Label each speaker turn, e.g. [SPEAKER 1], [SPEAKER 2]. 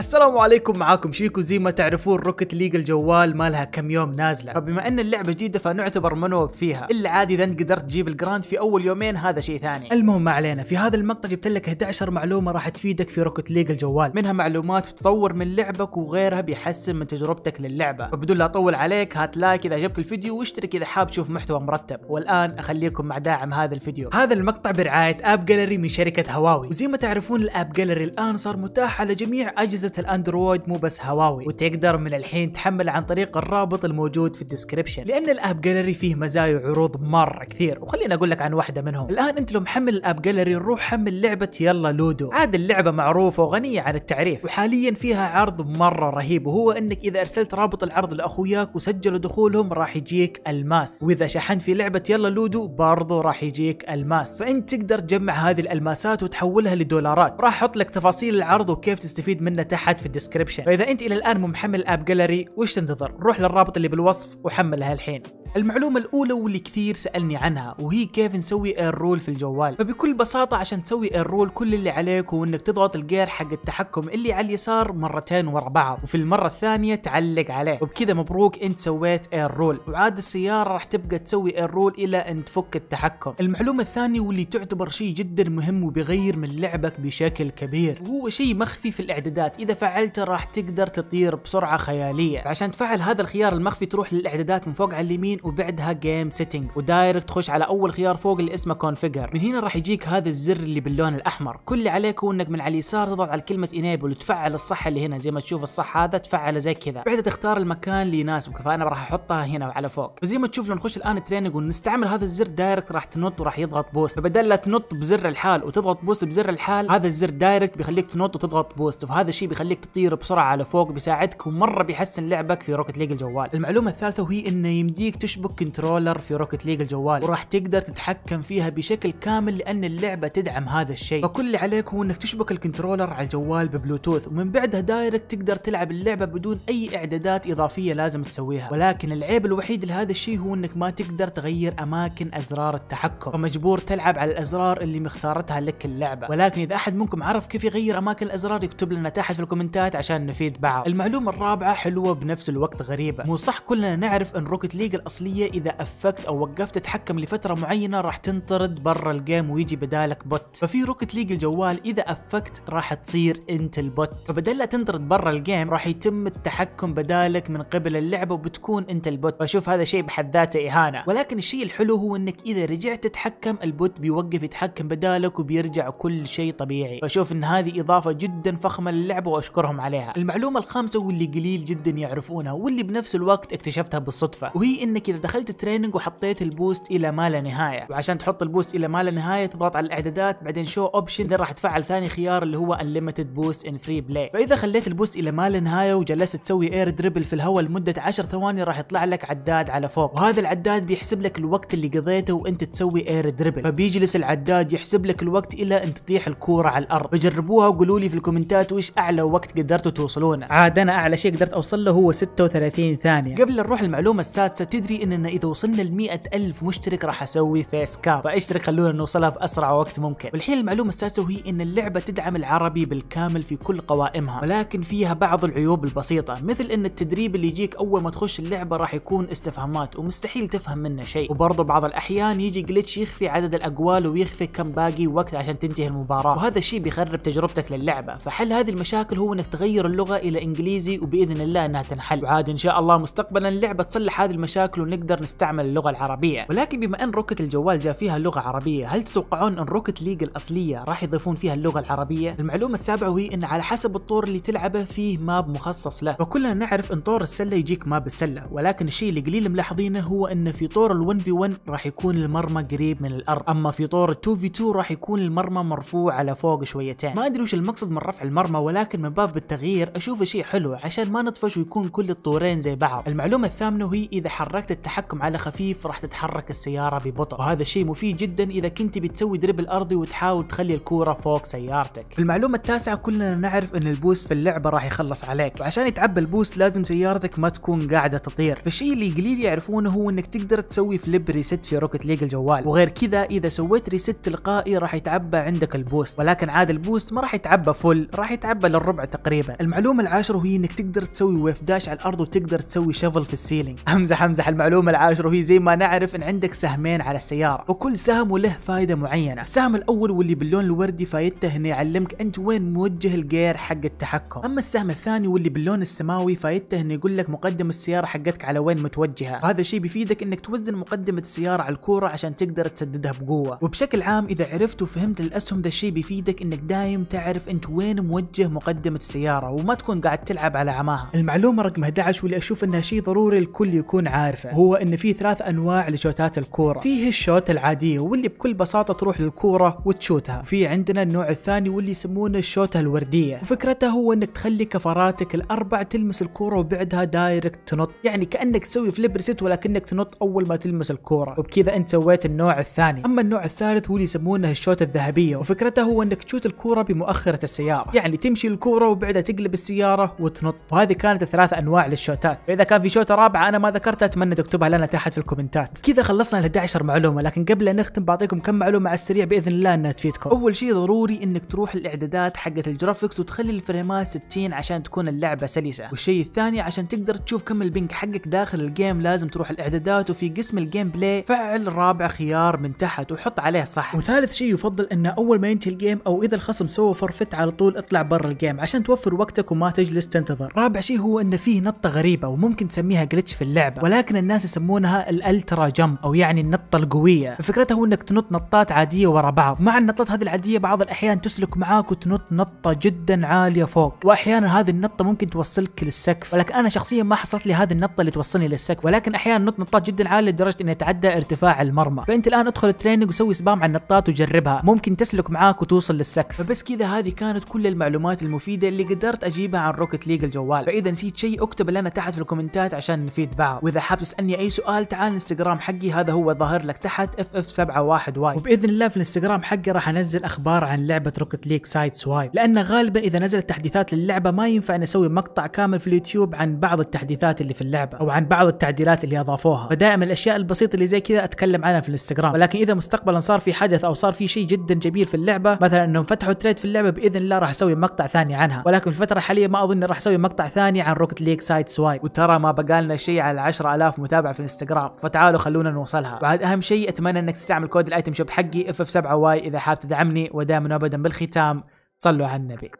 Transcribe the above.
[SPEAKER 1] السلام عليكم معاكم شيكو زي ما تعرفون روكت ليج الجوال ما لها كم يوم نازله فبما ان اللعبه جديده فنعتبر منوب فيها الا عادي اذا انت قدرت تجيب الجراند في اول يومين هذا شيء ثاني المهم ما علينا في هذا المقطع جبت لك 11 معلومه راح تفيدك في روكت ليج الجوال منها معلومات تطور من لعبك وغيرها بيحسن من تجربتك للعبه فبدون لا اطول عليك هات لايك اذا عجبك الفيديو واشترك اذا حاب تشوف محتوى مرتب والان اخليكم مع داعم هذا الفيديو هذا المقطع برعايه اب جاليري من شركه هواوي وزي ما تعرفون الاب جاليري الان صار متاح على جميع اجهزه اجهزة الاندرويد مو بس هواوي وتقدر من الحين تحمل عن طريق الرابط الموجود في الديسكربشن لان الاب جاليري فيه مزايا وعروض مره كثير وخليني اقول لك عن واحده منهم الان انت لو محمل الاب جاليري روح حمل لعبه يلا لودو عاد اللعبه معروفه وغنيه عن التعريف وحاليا فيها عرض مره رهيب وهو انك اذا ارسلت رابط العرض لاخوياك وسجلوا دخولهم راح يجيك الماس واذا شحنت في لعبه يلا لودو برضو راح يجيك الماس فانت تقدر تجمع هذه الالماسات وتحولها لدولارات راح احط لك تفاصيل العرض وكيف تستفيد منه تحت في الديسكربشن فاذا انت الى الان مو محمل اب جاليري وش تنتظر روح للرابط اللي بالوصف وحملها الحين المعلومة الأولى واللي كثير سألني عنها وهي كيف نسوي اير رول في الجوال فبكل بساطة عشان تسوي اير رول كل اللي عليك هو انك تضغط الجير حق التحكم اللي على اليسار مرتين ورا بعض وفي المرة الثانية تعلق عليه وبكذا مبروك انت سويت اير رول وعاد السيارة راح تبقى تسوي اير رول الى ان تفك التحكم المعلومة الثانية واللي تعتبر شيء جدا مهم وبيغير من لعبك بشكل كبير وهو شيء مخفي في الاعدادات اذا فعلته راح تقدر تطير بسرعة خيالية عشان تفعل هذا الخيار المخفي تروح للاعدادات من فوق على اليمين وبعدها جيم سيتنجز ودايركت تخش على اول خيار فوق اللي اسمه كونفيجر من هنا راح يجيك هذا الزر اللي باللون الاحمر كل اللي عليك هو انك من على اليسار تضغط على كلمه انيبل وتفعل الصح اللي هنا زي ما تشوف الصح هذا تفعله زي كذا بعدها تختار المكان اللي يناسبك فانا راح احطها هنا على فوق فزي ما تشوف لو نخش الان تريننج ونستعمل هذا الزر دايركت راح تنط وراح يضغط بوست فبدل لا تنط بزر الحال وتضغط بوست بزر الحال هذا الزر دايركت بيخليك تنط وتضغط بوست فهذا الشيء بيخليك تطير بسرعه على فوق بيساعدك ومره بيحسن لعبك في روكت ليج الجوال المعلومه الثالثه وهي انه يمديك تش تشبك كنترولر في روكت ليج الجوال وراح تقدر تتحكم فيها بشكل كامل لان اللعبه تدعم هذا الشيء فكل اللي عليك هو انك تشبك الكنترولر على الجوال ببلوتوث ومن بعدها دايركت تقدر تلعب اللعبه بدون اي اعدادات اضافيه لازم تسويها ولكن العيب الوحيد لهذا الشيء هو انك ما تقدر تغير اماكن ازرار التحكم فمجبور تلعب على الازرار اللي مختارتها لك اللعبه ولكن اذا احد منكم عرف كيف يغير اماكن الازرار يكتب لنا تحت في الكومنتات عشان نفيد بعض المعلومه الرابعه حلوه بنفس الوقت غريبه مو صح كلنا نعرف ان روكت ليج الاصليه اذا افكت او وقفت تتحكم لفتره معينه راح تنطرد برا الجيم ويجي بدالك بوت ففي روكت ليج الجوال اذا افكت راح تصير انت البوت فبدل لا تنطرد برا الجيم راح يتم التحكم بدالك من قبل اللعبه وبتكون انت البوت فاشوف هذا شيء بحد ذاته اهانه ولكن الشيء الحلو هو انك اذا رجعت تتحكم البوت بيوقف يتحكم بدالك وبيرجع كل شيء طبيعي فاشوف ان هذه اضافه جدا فخمه للعبه واشكرهم عليها المعلومه الخامسه واللي قليل جدا يعرفونها واللي بنفس الوقت اكتشفتها بالصدفه وهي انك عليك اذا دخلت تريننج وحطيت البوست الى ما لا نهايه وعشان تحط البوست الى ما لا نهايه تضغط على الاعدادات بعدين شو اوبشن راح تفعل ثاني خيار اللي هو انليمتد بوست ان فري بلاي فاذا خليت البوست الى ما لا نهايه وجلست تسوي اير دربل في الهواء لمده 10 ثواني راح يطلع لك عداد على فوق وهذا العداد بيحسب لك الوقت اللي قضيته وانت تسوي اير دربل فبيجلس العداد يحسب لك الوقت الى ان تطيح الكوره على الارض فجربوها وقولوا لي في الكومنتات وش اعلى وقت قدرتوا توصلونه عاد انا اعلى شيء قدرت اوصل له هو 36 ثانيه قبل نروح المعلومه السادسه تدري وعدي اننا إذا وصلنا ل ألف مشترك راح أسوي فيس كاب فاشترك خلونا نوصلها بأسرع وقت ممكن والحين المعلومة السادسة وهي إن اللعبة تدعم العربي بالكامل في كل قوائمها ولكن فيها بعض العيوب البسيطة مثل إن التدريب اللي يجيك أول ما تخش اللعبة راح يكون استفهامات ومستحيل تفهم منه شيء وبرضه بعض الأحيان يجي جلتش يخفي عدد الأقوال ويخفي كم باقي وقت عشان تنتهي المباراة وهذا الشيء بيخرب تجربتك للعبة فحل هذه المشاكل هو إنك تغير اللغة إلى إنجليزي وبإذن الله إنها تنحل وعاد إن شاء الله مستقبلا اللعبة تصلح هذه المشاكل ونقدر نستعمل اللغه العربيه ولكن بما ان روكت الجوال جاء فيها لغه عربيه هل تتوقعون ان روكت ليج الاصليه راح يضيفون فيها اللغه العربيه المعلومه السابعه وهي ان على حسب الطور اللي تلعبه فيه ماب مخصص له وكلنا نعرف ان طور السله يجيك ماب السله ولكن الشيء اللي قليل ملاحظينه هو ان في طور ال1 في 1 راح يكون المرمى قريب من الارض اما في طور ال 2 في 2 راح يكون المرمى مرفوع على فوق شويتين ما ادري وش المقصد من رفع المرمى ولكن من باب التغيير اشوفه شيء حلو عشان ما نطفش ويكون كل الطورين زي بعض المعلومه الثامنه هي اذا حركت التحكم على خفيف راح تتحرك السيارة ببطء وهذا الشيء مفيد جدا إذا كنت بتسوي دريبل أرضي وتحاول تخلي الكورة فوق سيارتك المعلومة التاسعة كلنا نعرف أن البوست في اللعبة راح يخلص عليك وعشان يتعبى البوست لازم سيارتك ما تكون قاعدة تطير فالشيء اللي قليل يعرفونه هو أنك تقدر تسوي فليب ريست في روكت ليج الجوال وغير كذا إذا سويت ريست تلقائي راح يتعبى عندك البوست ولكن عاد البوست ما راح يتعبى فل راح يتعبى للربع تقريبا المعلومة العاشرة هي أنك تقدر تسوي ويف داش على الأرض وتقدر تسوي شفل في السيلينج امزح امزح المعلومة المعلومة العاشرة وهي زي ما نعرف ان عندك سهمين على السيارة وكل سهم له فائدة معينة السهم الاول واللي باللون الوردي فايدته انه يعلمك انت وين موجه الجير حق التحكم اما السهم الثاني واللي باللون السماوي فايدته انه يقول لك مقدم السيارة حقتك على وين متوجهة وهذا الشيء بيفيدك انك توزن مقدمة السيارة على الكورة عشان تقدر تسددها بقوة وبشكل عام اذا عرفت وفهمت الاسهم ذا الشيء بيفيدك انك دايم تعرف انت وين موجه مقدمة السيارة وما تكون قاعد تلعب على عماها المعلومة رقم 11 واللي اشوف انها شيء ضروري الكل يكون عارفه هو ان في ثلاث انواع لشوتات الكوره فيه الشوت العاديه واللي بكل بساطه تروح للكوره وتشوتها وفي عندنا النوع الثاني واللي يسمونه الشوته الورديه وفكرته هو انك تخلي كفراتك الاربع تلمس الكوره وبعدها دايركت تنط يعني كانك تسوي فليب ريست ولكنك تنط اول ما تلمس الكوره وبكذا انت سويت النوع الثاني اما النوع الثالث هو اللي يسمونه الشوت الذهبيه وفكرته هو انك تشوت الكوره بمؤخره السياره يعني تمشي الكوره وبعدها تقلب السياره وتنط وهذه كانت ثلاث انواع للشوتات فاذا كان في شوته رابعه انا ما ذكرتها اتمنى اكتبها لنا تحت في الكومنتات كذا خلصنا ال 11 معلومه لكن قبل ان نختم بعطيكم كم معلومه على السريع باذن الله انها تفيدكم اول شيء ضروري انك تروح الاعدادات حقت الجرافكس وتخلي الفريمات 60 عشان تكون اللعبه سلسه والشيء الثاني عشان تقدر تشوف كم البنك حقك داخل الجيم لازم تروح الاعدادات وفي قسم الجيم بلاي فعل رابع خيار من تحت وحط عليه صح وثالث شيء يفضل انه اول ما ينتهي الجيم او اذا الخصم سوى فرفت على طول اطلع برا الجيم عشان توفر وقتك وما تجلس تنتظر رابع شيء هو انه فيه نطه غريبه وممكن تسميها جلتش في اللعبه ولكن الناس يسمونها الالترا جمب او يعني النطه القويه فكرتها هو انك تنط نطات عاديه ورا بعض مع النطات هذه العاديه بعض الاحيان تسلك معاك وتنط نطه جدا عاليه فوق واحيانا هذه النطه ممكن توصلك للسقف ولكن انا شخصيا ما حصلت لي هذه النطه اللي توصلني للسقف ولكن احيانا نط نطات جدا عاليه لدرجه اني اتعدى ارتفاع المرمى فانت الان ادخل التريننج وسوي سبام على النطات وجربها ممكن تسلك معاك وتوصل للسقف فبس كذا هذه كانت كل المعلومات المفيده اللي قدرت اجيبها عن روكت ليج الجوال فاذا نسيت شيء اكتب لنا تحت في الكومنتات عشان نفيد بعض واذا حاب تسالني اي سؤال تعال الانستغرام حقي هذا هو ظاهر لك تحت اف اف 71 واي وباذن الله في الانستغرام حقي راح انزل اخبار عن لعبه روكت ليك سايد سوايب لان غالبا اذا نزلت تحديثات للعبه ما ينفع اني اسوي مقطع كامل في اليوتيوب عن بعض التحديثات اللي في اللعبه او عن بعض التعديلات اللي اضافوها فدائما الاشياء البسيطه اللي زي كذا اتكلم عنها في الانستغرام ولكن اذا مستقبلا صار في حدث او صار في شيء جدا جميل في اللعبه مثلا انهم فتحوا تريد في اللعبه باذن الله راح اسوي مقطع ثاني عنها ولكن في الفتره الحاليه ما اظن راح اسوي مقطع ثاني عن روكت ليك سايد سوايب وترى ما بقالنا شيء على 10000 متابعه في الانستغرام فتعالوا خلونا نوصلها بعد اهم شيء اتمنى انك تستعمل كود الايتم شوب حقي اف اف 7 واي اذا حاب تدعمني ودائما وابدا بالختام صلوا على النبي